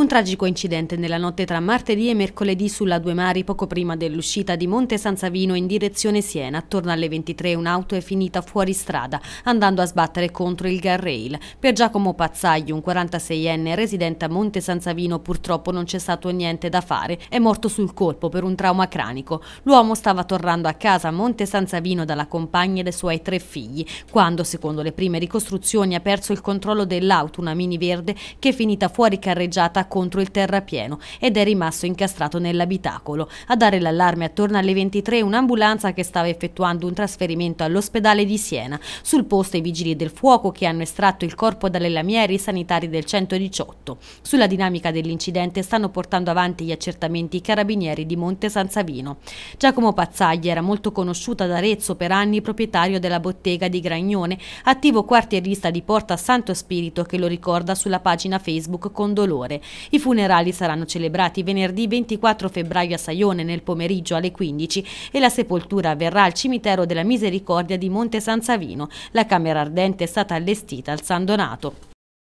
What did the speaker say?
Un tragico incidente nella notte tra martedì e mercoledì sulla Due Mari poco prima dell'uscita di Monte San Savino in direzione Siena. Attorno alle 23 un'auto è finita fuori strada andando a sbattere contro il guardrail. Per Giacomo Pazzagli, un 46enne residente a Monte San Savino, purtroppo non c'è stato niente da fare. È morto sul colpo per un trauma cranico. L'uomo stava tornando a casa a Monte San Savino dalla compagna e dai suoi tre figli, quando, secondo le prime ricostruzioni, ha perso il controllo dell'auto, una mini verde, che è finita fuori carreggiata contro il terrapieno ed è rimasto incastrato nell'abitacolo. A dare l'allarme attorno alle 23 un'ambulanza che stava effettuando un trasferimento all'ospedale di Siena. Sul posto i vigili del fuoco che hanno estratto il corpo dalle lamiere i sanitari del 118. Sulla dinamica dell'incidente stanno portando avanti gli accertamenti i carabinieri di Monte San Savino. Giacomo Pazzagli era molto conosciuto ad Arezzo per anni proprietario della bottega di Gragnone, attivo quartierista di Porta Santo Spirito che lo ricorda sulla pagina Facebook con dolore. I funerali saranno celebrati venerdì 24 febbraio a Saione nel pomeriggio alle 15 e la sepoltura avverrà al cimitero della Misericordia di Monte San Savino. La camera ardente è stata allestita al San Donato.